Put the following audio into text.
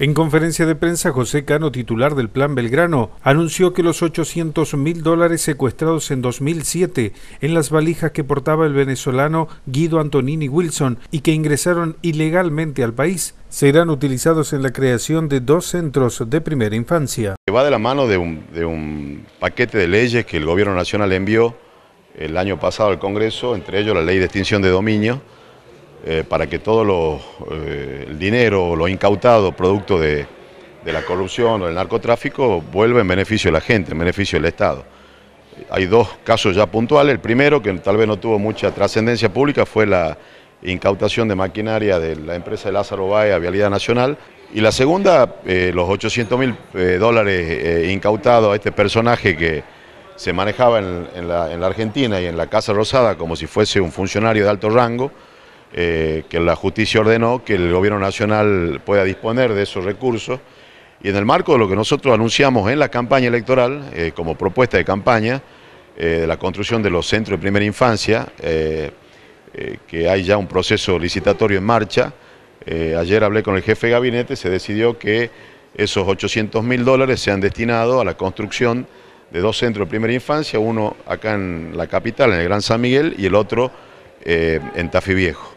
En conferencia de prensa, José Cano, titular del Plan Belgrano, anunció que los 800 mil dólares secuestrados en 2007 en las valijas que portaba el venezolano Guido Antonini Wilson y que ingresaron ilegalmente al país serán utilizados en la creación de dos centros de primera infancia. Va de la mano de un, paquete de leyes que el Gobierno Nacional envió el año pasado al Congreso, entre ellos la ley de extinción de dominio, eh, para que todo eh, el dinero, lo incautado producto de, la corrupción o del narcotráfico vuelva en beneficio de la gente, en beneficio del Estado. Hay dos casos ya puntuales. El primero, que tal vez no tuvo mucha trascendencia pública, fue la incautación de maquinaria de la empresa de Lázaro Baez a Vialidad Nacional. Y la segunda, eh, los 800 mil dólares incautados a este personaje que, se manejaba en, la, Argentina y en la Casa Rosada como si fuese un funcionario de alto rango, eh, que la justicia ordenó que el gobierno nacional pueda disponer de esos recursos. Y en el marco de lo que nosotros anunciamos en la campaña electoral, eh, como propuesta de campaña, eh, de la construcción de los centros de primera infancia, que hay ya un proceso licitatorio en marcha, ayer hablé con el jefe de gabinete, se decidió que esos 800 mil dólares sean destinados a la construcción de dos centros de primera infancia, uno acá en la capital, en el Gran San Miguel, y el otro en Tafí Viejo.